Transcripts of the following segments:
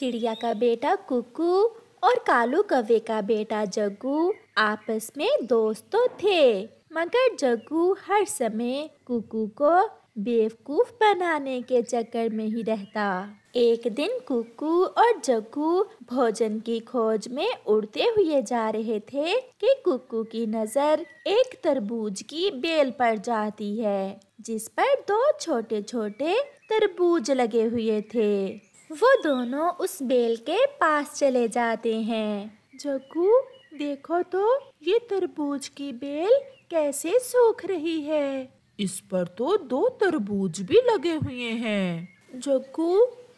चिड़िया का बेटा कुकू और कालू कवे का बेटा जग्गू आपस में दोस्तों तो थे मगर जग्गू हर समय कुकू को बेवकूफ बनाने के चक्कर में ही रहता एक दिन कुकू और जग्गू भोजन की खोज में उड़ते हुए जा रहे थे कि कुकू की नजर एक तरबूज की बेल पर जाती है जिस पर दो छोटे छोटे तरबूज लगे हुए थे वो दोनों उस बेल के पास चले जाते हैं जग्गू देखो तो ये तरबूज की बेल कैसे सूख रही है इस पर तो दो तरबूज भी लगे हुए हैं जग्गू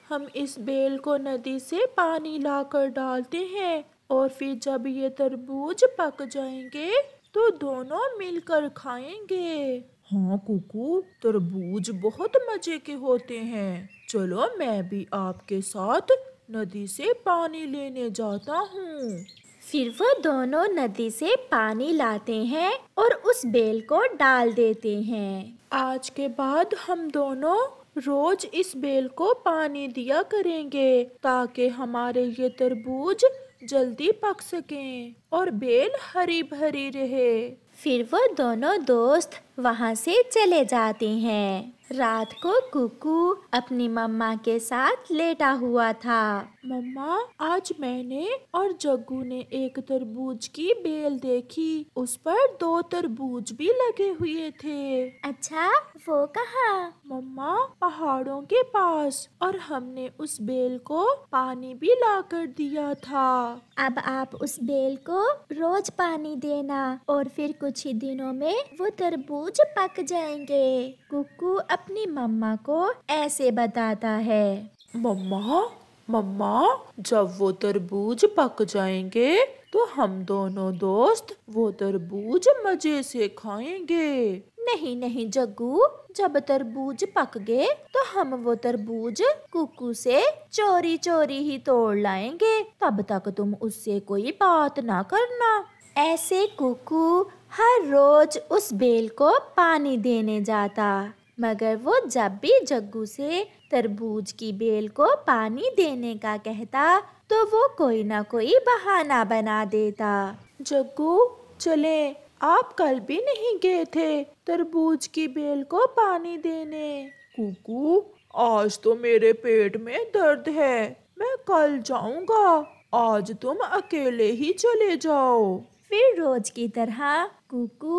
हम इस बेल को नदी से पानी लाकर डालते हैं और फिर जब ये तरबूज पक जाएंगे तो दोनों मिलकर खाएंगे हाँ कुकू तरबूज बहुत मजे के होते हैं चलो मैं भी आपके साथ नदी से पानी लेने जाता हूँ फिर वो दोनों नदी से पानी लाते हैं और उस बेल को डाल देते हैं आज के बाद हम दोनों रोज इस बेल को पानी दिया करेंगे ताकि हमारे ये तरबूज जल्दी पक सकें और बेल हरी भरी रहे फिर वो दोनों दोस्त वहाँ से चले जाते हैं रात को कुकू अपनी मम्मा के साथ लेटा हुआ था मम्मा आज मैंने और जग्गू ने एक तरबूज की बेल देखी उस पर दो तरबूज भी लगे हुए थे अच्छा वो कहा मम्मा पहाड़ों के पास और हमने उस बेल को पानी भी ला कर दिया था अब आप उस बेल को रोज पानी देना और फिर कुछ ही दिनों में वो तरबूज पक जाएंगे कुकू अपनी मम्मा को ऐसे बताता है मम्मा मम्मा जब वो तरबूज पक जाएंगे तो हम दोनों दोस्त वो तरबूज मजे से खाएंगे नहीं नहीं जग्गू जब तरबूज पक गए तो हम वो तरबूज कुकू से चोरी चोरी ही तोड़ लाएंगे तब तक तुम उससे कोई बात ना करना ऐसे कुकू हर रोज उस बेल को पानी देने जाता मगर वो जब भी जग्गू से तरबूज की बेल को पानी देने का कहता तो वो कोई ना कोई बहाना बना देता जग्गू चले आप कल भी नहीं गए थे तरबूज की बेल को पानी देने कुकू आज तो मेरे पेट में दर्द है मैं कल जाऊंगा आज तुम अकेले ही चले जाओ फिर रोज की तरह कुकू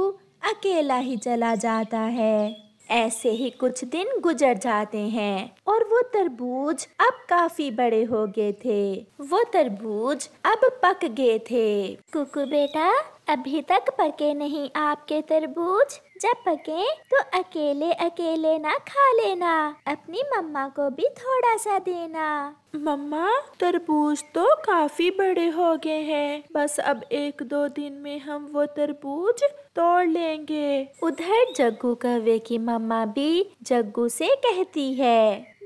अकेला ही चला जाता है ऐसे ही कुछ दिन गुजर जाते हैं और वो तरबूज अब काफी बड़े हो गए थे वो तरबूज अब पक गए थे कुकू बेटा अभी तक पके नहीं आपके तरबूज जब पके तो अकेले अकेले ना खा लेना अपनी मम्मा को भी थोड़ा सा देना मम्मा तरबूज तो काफी बड़े हो गए हैं बस अब एक दो दिन में हम वो तरबूज तोड़ लेंगे उधर जग्गू कवे की मम्मा भी जग्गू से कहती है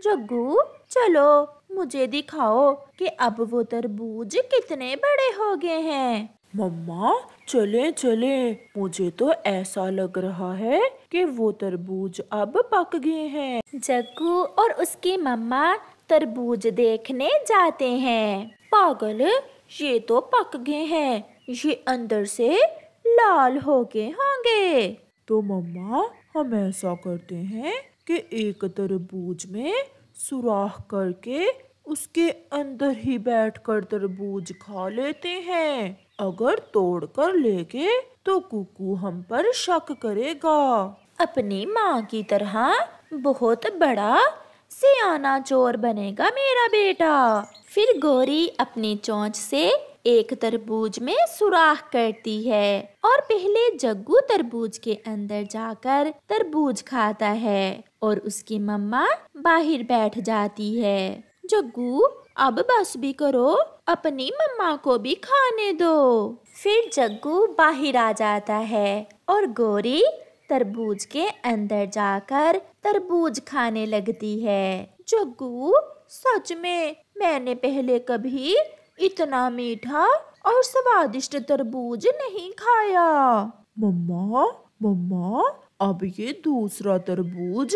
जग्गू चलो मुझे दिखाओ कि अब वो तरबूज कितने बड़े हो गए हैं मम्मा चले चले मुझे तो ऐसा लग रहा है कि वो तरबूज अब पक गए हैं जग्गू और उसकी मम्मा तरबूज देखने जाते हैं पागल ये तो पक गए हैं ये अंदर से लाल हो गए होंगे तो मम्मा हम ऐसा करते हैं कि एक तरबूज में सुराख करके उसके अंदर ही बैठकर तरबूज खा लेते हैं अगर तोड़कर लेके तो कुकू हम पर शक करेगा अपनी माँ की तरह बहुत बड़ा सियाना चोर बनेगा मेरा बेटा फिर गौरी अपनी चोंच से एक तरबूज में सुराख करती है और पहले जग्गू तरबूज के अंदर जाकर तरबूज खाता है और उसकी मम्मा बाहर बैठ जाती है जग्गू अब बस भी करो अपनी मम्मा को भी खाने दो फिर जग्गू बाहर आ जाता है और गोरी तरबूज के अंदर जाकर तरबूज खाने लगती है जग्गू सच में मैंने पहले कभी इतना मीठा और स्वादिष्ट तरबूज नहीं खाया मम्मा मम्मा अब ये दूसरा तरबूज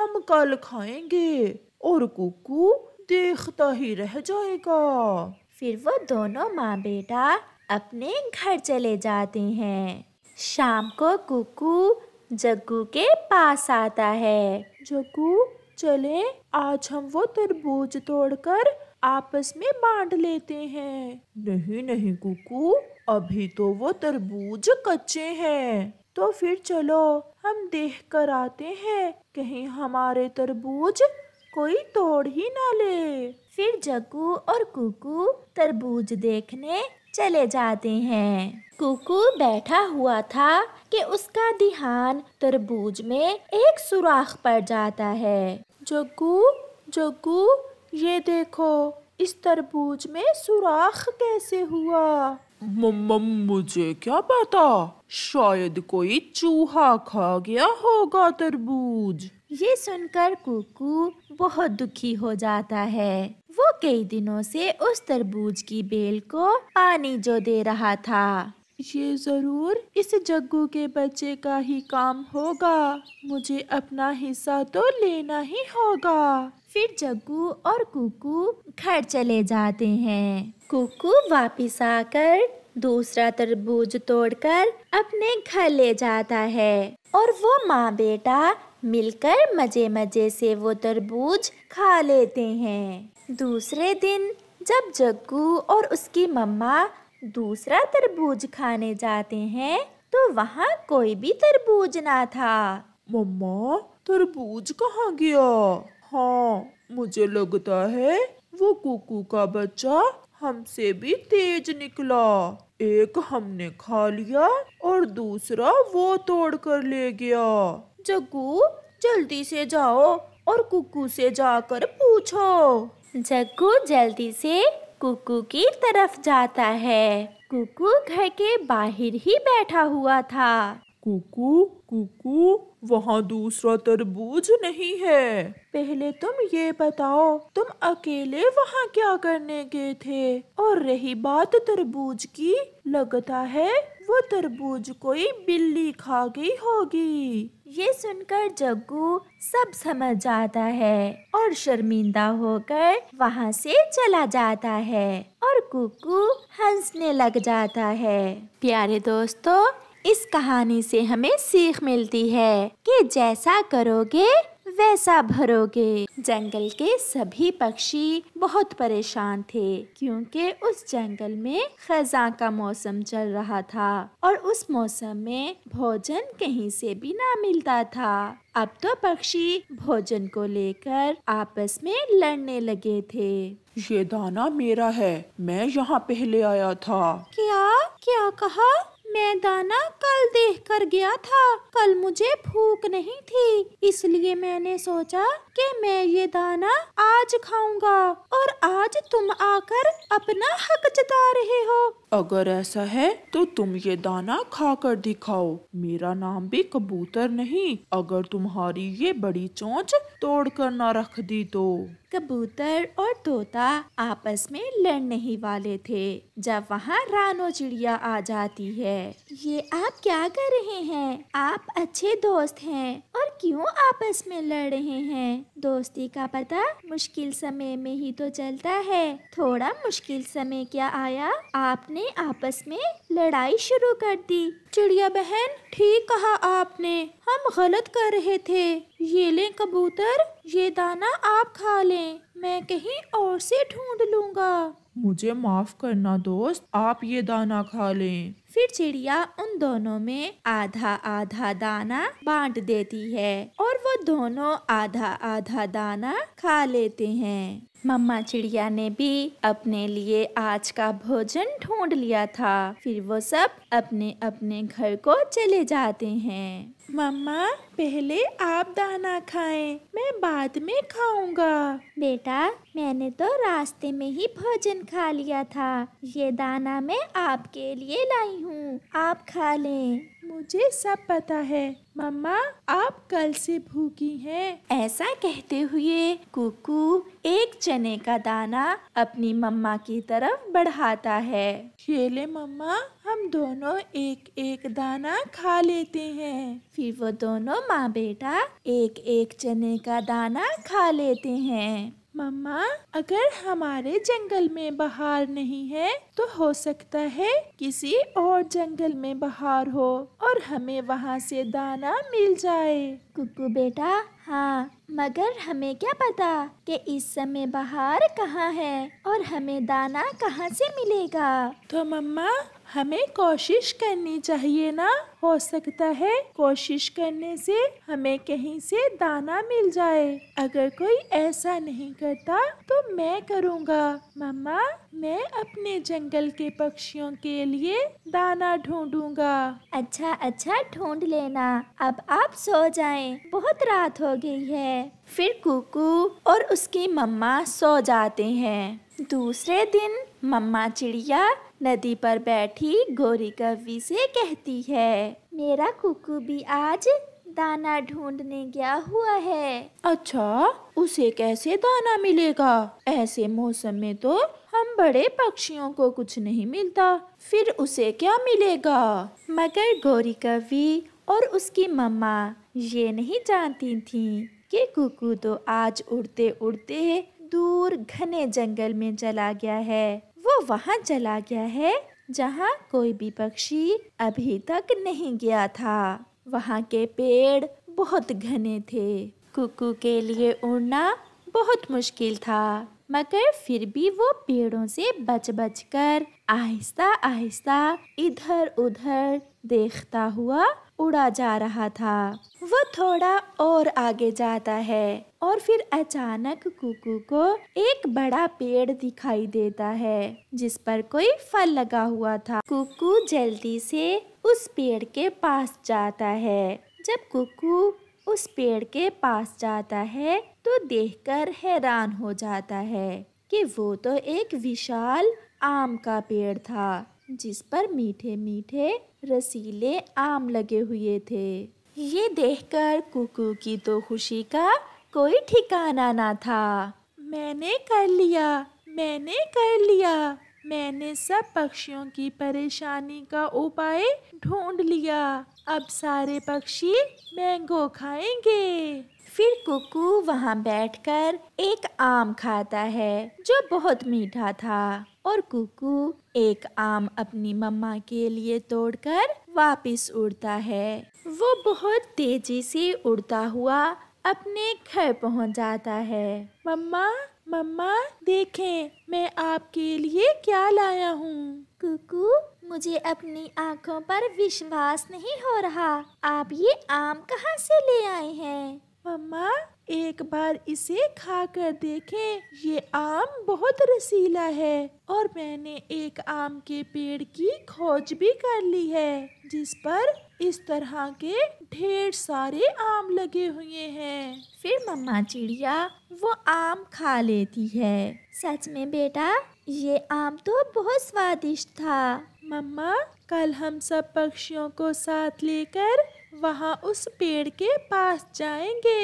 हम कल खाएंगे और कुकू देखता ही रह जाएगा फिर वो दोनों माँ बेटा अपने घर चले जाते हैं शाम को कुकू जग्गू के पास आता है जग्गू चले आज हम वो तरबूज तोड़कर आपस में बांट लेते हैं नहीं नहीं कुकू अभी तो वो तरबूज कच्चे हैं तो फिर चलो हम देख कर आते हैं कहीं हमारे तरबूज कोई तोड़ ही ना ले फिर जग्गू और कुकू तरबूज देखने चले जाते हैं कुकू बैठा हुआ था कि उसका ध्यान तरबूज में एक सुराख पड़ जाता है जग्गू जग्गू ये देखो इस तरबूज में सुराख कैसे हुआ मम्म मुझे क्या पता शायद कोई चूहा खा गया होगा तरबूज ये सुनकर कुकू बहुत दुखी हो जाता है वो कई दिनों से उस तरबूज की बेल को पानी जो दे रहा था ये जरूर इस जग्गू के बच्चे का ही काम होगा मुझे अपना हिस्सा तो लेना ही होगा फिर जग्गू और कुकू घर चले जाते हैं कुकू वापिस आकर दूसरा तरबूज तोड़कर अपने घर ले जाता है और वो माँ बेटा मिलकर मजे मजे से वो तरबूज खा लेते हैं दूसरे दिन जब जग्गू और उसकी मम्मा दूसरा तरबूज खाने जाते हैं तो वहाँ कोई भी तरबूज ना था मम्मा तरबूज कहाँ गया हाँ मुझे लगता है वो कुकू का बच्चा हमसे भी तेज निकला एक हमने खा लिया और दूसरा वो तोड़ कर ले गया जग्गू जल्दी से जाओ और कुकू से जाकर पूछो जग्गू जल्दी से कुकू की तरफ जाता है कुकू घर के बाहर ही बैठा हुआ था कुकू कुकू वहाँ दूसरा तरबूज नहीं है पहले तुम ये बताओ तुम अकेले वहाँ क्या करने गए थे और रही बात तरबूज की लगता है वो तरबूज कोई बिल्ली खा गई होगी ये सुनकर जग्गू सब समझ जाता है और शर्मिंदा होकर वहाँ से चला जाता है और कुकू हंसने लग जाता है प्यारे दोस्तों इस कहानी से हमें सीख मिलती है कि जैसा करोगे वैसा भरोगे जंगल के सभी पक्षी बहुत परेशान थे क्योंकि उस जंगल में खजा का मौसम चल रहा था और उस मौसम में भोजन कहीं से भी ना मिलता था अब तो पक्षी भोजन को लेकर आपस में लड़ने लगे थे ये दाना मेरा है मैं यहाँ पहले आया था क्या क्या कहा मैं दाना कल देख कर गया था कल मुझे भूख नहीं थी इसलिए मैंने सोचा कि मैं ये दाना आज खाऊंगा और आज तुम आकर अपना हक जता रहे हो अगर ऐसा है तो तुम ये दाना खाकर दिखाओ मेरा नाम भी कबूतर नहीं अगर तुम्हारी ये बड़ी चोंच तोड़ कर न रख दी तो कबूतर और तोता आपस में लड़ने ही वाले थे जब वहाँ रानो चिड़िया आ जाती है ये आप क्या कर रहे हैं आप अच्छे दोस्त हैं और क्यों आपस में लड़ रहे हैं दोस्ती का पता मुश्किल समय में ही तो चलता है थोड़ा मुश्किल समय क्या आया आपने आपस में लड़ाई शुरू कर दी चिड़िया बहन ठीक कहा आपने हम गलत कर रहे थे ये ले कबूतर ये दाना आप खा लें मैं कहीं और से ढूंढ लूँगा मुझे माफ करना दोस्त आप ये दाना खा लें फिर चिड़िया उन दोनों में आधा आधा दाना बांट देती है और वो दोनों आधा आधा दाना खा लेते हैं मम्मा चिड़िया ने भी अपने लिए आज का भोजन ढूंढ लिया था फिर वो सब अपने अपने घर को चले जाते हैं मम्मा पहले आप दाना खाएं, मैं बाद में खाऊंगा बेटा मैंने तो रास्ते में ही भोजन खा लिया था ये दाना मैं आपके लिए लाई हूँ आप खा लें मुझे सब पता है मम्मा आप कल से भूखी हैं। ऐसा कहते हुए कुकू एक चने का दाना अपनी मम्मा की तरफ बढ़ाता है खेले मम्मा हम दोनों एक एक दाना खा लेते हैं फिर वो दोनों माँ बेटा एक एक चने का दाना खा लेते हैं मम्मा अगर हमारे जंगल में बहार नहीं है तो हो सकता है किसी और जंगल में बहार हो और हमें वहाँ से दाना मिल जाए कुकू बेटा हाँ मगर हमें क्या पता कि इस समय बहार कहाँ है और हमें दाना कहाँ से मिलेगा तो मम्मा हमें कोशिश करनी चाहिए ना हो सकता है कोशिश करने से हमें कहीं से दाना मिल जाए अगर कोई ऐसा नहीं करता तो मैं करूँगा मम्मा मैं अपने जंगल के पक्षियों के लिए दाना ढूंढूंगा अच्छा अच्छा ढूंढ लेना अब आप सो जाएं बहुत रात हो गई है फिर कुकू और उसकी मम्मा सो जाते हैं दूसरे दिन मम्मा चिड़िया नदी पर बैठी गोरी कवि से कहती है मेरा कुकू भी आज दाना ढूंढने गया हुआ है अच्छा उसे कैसे दाना मिलेगा ऐसे मौसम में तो हम बड़े पक्षियों को कुछ नहीं मिलता फिर उसे क्या मिलेगा मगर गोरी कवि और उसकी मम्मा ये नहीं जानती थीं कि कुकू तो आज उड़ते उड़ते दूर घने जंगल में चला गया है वो वहाँ चला गया है जहाँ कोई भी पक्षी अभी तक नहीं गया था वहाँ के पेड़ बहुत घने थे कुकू के लिए उड़ना बहुत मुश्किल था मगर फिर भी वो पेड़ों से बच बच कर आहिस्ता आहिस्ता इधर उधर देखता हुआ उड़ा जा रहा था वो थोड़ा और आगे जाता है और फिर अचानक कुकू को एक बड़ा पेड़ दिखाई देता है जिस पर कोई फल लगा हुआ था कुकू जल्दी से उस पेड़ के पास जाता है जब कुकू उस पेड़ के पास जाता है तो देखकर हैरान हो जाता है कि वो तो एक विशाल आम का पेड़ था जिस पर मीठे मीठे रसीले आम लगे हुए थे ये देखकर कुकू की तो खुशी का कोई ठिकाना ना था मैंने कर लिया मैंने कर लिया मैंने सब पक्षियों की परेशानी का उपाय ढूंढ लिया अब सारे पक्षी मैंगो खाएंगे फिर कुकू वहाँ बैठकर एक आम खाता है जो बहुत मीठा था और कुकू एक आम अपनी मम्मा के लिए तोड़कर वापस उड़ता है वो बहुत तेजी से उड़ता हुआ अपने घर पहुंच जाता है मम्मा मम्मा देखें मैं आपके लिए क्या लाया हूँ कुकू मुझे अपनी आँखों पर विश्वास नहीं हो रहा आप ये आम कहाँ से ले आए हैं मम्मा एक बार इसे खा कर देखे ये आम बहुत रसीला है और मैंने एक आम के पेड़ की खोज भी कर ली है जिस पर इस तरह के ढेर सारे आम लगे हुए हैं फिर मम्मा चिड़िया वो आम खा लेती है सच में बेटा ये आम तो बहुत स्वादिष्ट था मम्मा कल हम सब पक्षियों को साथ लेकर वहाँ उस पेड़ के पास जाएंगे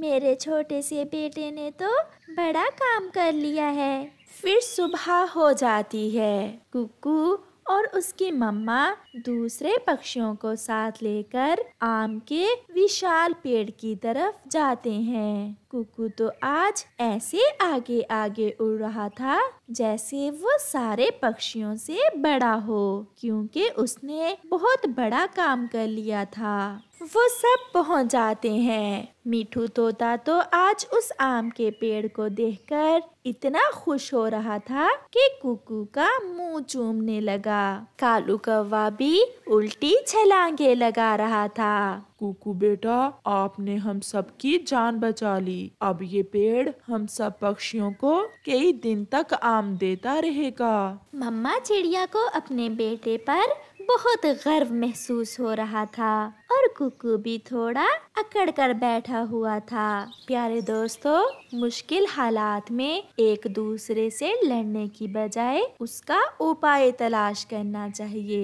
मेरे छोटे से बेटे ने तो बड़ा काम कर लिया है फिर सुबह हो जाती है कुकू और उसकी मम्मा दूसरे पक्षियों को साथ लेकर आम के विशाल पेड़ की तरफ जाते हैं कुकू तो आज ऐसे आगे आगे उड़ रहा था जैसे वो सारे पक्षियों से बड़ा हो क्योंकि उसने बहुत बड़ा काम कर लिया था वो सब पहुंच जाते हैं मीठू तोता तो आज उस आम के पेड़ को देखकर इतना खुश हो रहा था कि कुकू का मुंह चूमने लगा कालू कौवा भी उल्टी छलांगे लगा रहा था कुकू बेटा आपने हम सब की जान बचा ली अब ये पेड़ हम सब पक्षियों को कई दिन तक आम देता रहेगा मम्मा चिड़िया को अपने बेटे पर बहुत गर्व महसूस हो रहा था और कुकू भी थोड़ा अकड़ कर बैठा हुआ था प्यारे दोस्तों मुश्किल हालात में एक दूसरे से लड़ने की बजाय उसका उपाय तलाश करना चाहिए